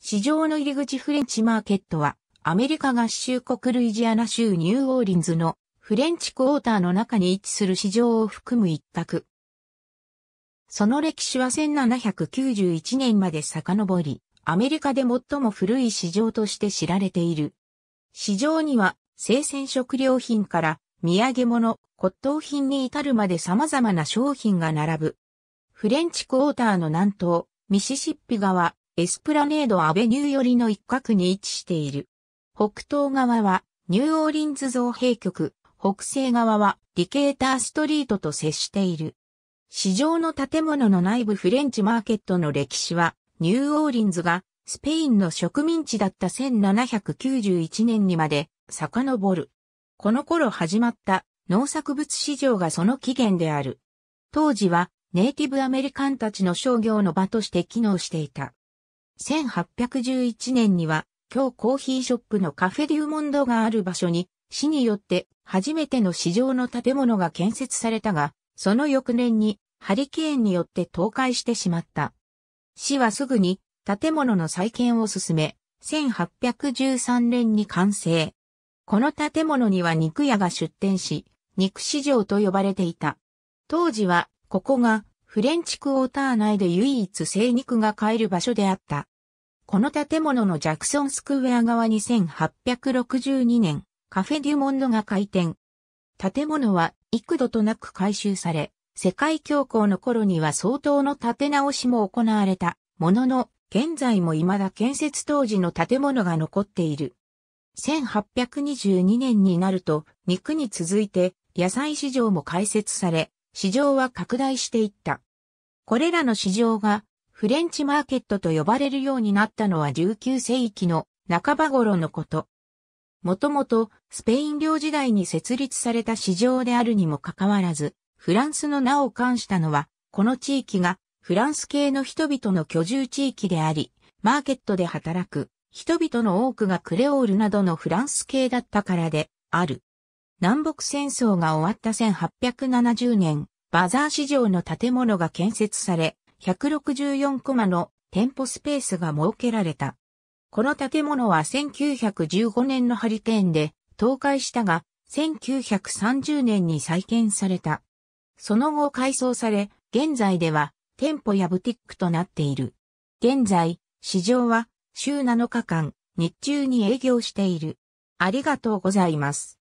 市場の入り口フレンチマーケットは、アメリカ合衆国ルイジアナ州ニューオーリンズのフレンチクォーターの中に位置する市場を含む一角。その歴史は1791年まで遡り、アメリカで最も古い市場として知られている。市場には生鮮食料品から土産物、骨董品に至るまで様々な商品が並ぶ。フレンチクォーターの南東、ミシシッピ川、エスプラネードアベニュー寄りの一角に位置している。北東側はニューオーリンズ造幣局、北西側はディケーターストリートと接している。市場の建物の内部フレンチマーケットの歴史は、ニューオーリンズがスペインの植民地だった1791年にまで遡る。この頃始まった農作物市場がその起源である。当時はネイティブアメリカンたちの商業の場として機能していた。1811年には、今日コーヒーショップのカフェデューモンドがある場所に、市によって初めての市場の建物が建設されたが、その翌年にハリケーンによって倒壊してしまった。市はすぐに建物の再建を進め、1813年に完成。この建物には肉屋が出店し、肉市場と呼ばれていた。当時は、ここがフレンチクォーター内で唯一生肉が買える場所であった。この建物のジャクソンスクウェア側に1862年、カフェデュモンドが開店。建物は幾度となく改修され、世界恐慌の頃には相当の建て直しも行われたものの、現在も未だ建設当時の建物が残っている。1822年になると、肉に続いて野菜市場も開設され、市場は拡大していった。これらの市場がフレンチマーケットと呼ばれるようになったのは19世紀の半ば頃のこと。もともとスペイン領時代に設立された市場であるにもかかわらず、フランスの名を冠したのは、この地域がフランス系の人々の居住地域であり、マーケットで働く人々の多くがクレオールなどのフランス系だったからである。南北戦争が終わった1870年、バザー市場の建物が建設され、164コマの店舗スペースが設けられた。この建物は1915年のハリケーンで倒壊したが、1930年に再建された。その後改装され、現在では店舗やブティックとなっている。現在、市場は週7日間、日中に営業している。ありがとうございます。